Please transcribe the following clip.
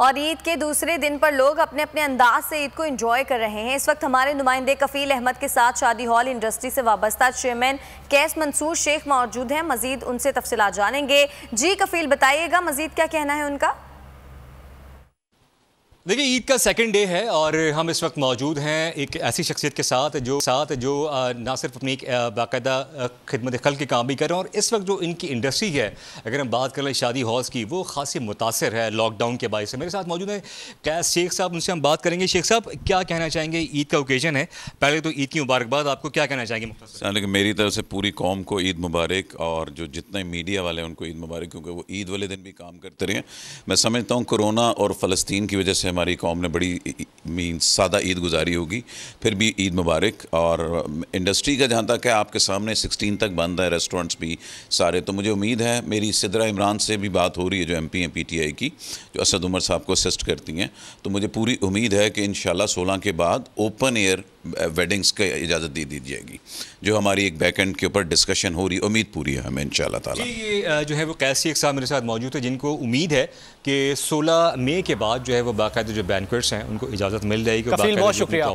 और ईद के दूसरे दिन पर लोग अपने अपने अंदाज से ईद को एंजॉय कर रहे हैं इस वक्त हमारे नुमाइंदे कफील अहमद के साथ शादी हॉल इंडस्ट्री से वाबस्ता चेयरमैन कैस मंसूर शेख मौजूद हैं मजीद उनसे तफसला जानेंगे जी कफील बताइएगा मजीद क्या कहना है उनका देखिए ईद का सेकंड डे है और हम इस वक्त मौजूद हैं एक ऐसी शख्सियत के साथ जो साथ जो ना सिर्फ अपनी एक बाकायदा खिदमत खल के काम भी कर रहे हैं और इस वक्त जो इनकी इंडस्ट्री है अगर हम बात कर लें शादी हॉल्स की वो खासी मुतासर है लॉकडाउन के बाय से मेरे साथ मौजूद है कैस शेख साहब उनसे हम बात करेंगे शेख साहब क्या कहना चाहेंगे ईद का ओकेजन है पहले तो ईद की मुबारकबाद आपको क्या कहना चाहेंगे लेकिन मेरी तरफ से पूरी कौम को ईद मुबारक और जो जितने मीडिया वाले हैं उनको ईद मुबारक क्योंकि वो ईद वाले दिन भी काम करते रहे मैं समझता हूँ कोरोना और फ़लस्तीन की वजह से हमारी कौम ने बड़ी मीन सादा ईद गुजारी होगी फिर भी ईद मुबारक और इंडस्ट्री का जहाँ तक है आपके सामने सिक्सटीन तक बंद है रेस्टोरेंट्स भी सारे तो मुझे उम्मीद है मेरी सिदरा इमरान से भी बात हो रही है जो एम पी हैं पी टी आई की जो असद उमर साहब को असिस्ट करती हैं तो मुझे पूरी उम्मीद है कि इन शाला सोलह के बाद ओपन एयर वेडिंग्स का इजाज़त दे दी जाएगी जो हमारी एक बैक एंड के ऊपर डिस्कशन हो रही उम्मीद पूरी है हमें इन ताला ये जो है वो कैसी एक साहब मेरे साथ मौजूद है जिनको उम्मीद है कि 16 मई के बाद जो है वो बाकायदा जो बैनकट्स हैं उनको इजाज़त मिल जाएगी बहुत शुक्रिया